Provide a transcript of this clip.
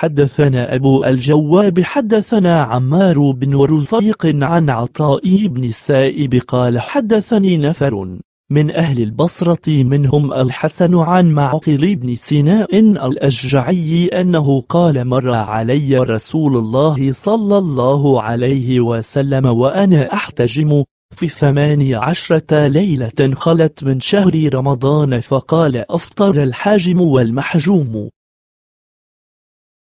حدثنا أبو الجواب حدثنا عمار بن رزيق عن عطاء بن السائب قال حدثني نفر من أهل البصرة منهم الحسن عن معقل بن سيناء الأشجعي أنه قال مر علي رسول الله صلى الله عليه وسلم وأنا أحتجم في ثماني عشرة ليلة خلت من شهر رمضان فقال أفطر الحاجم والمحجوم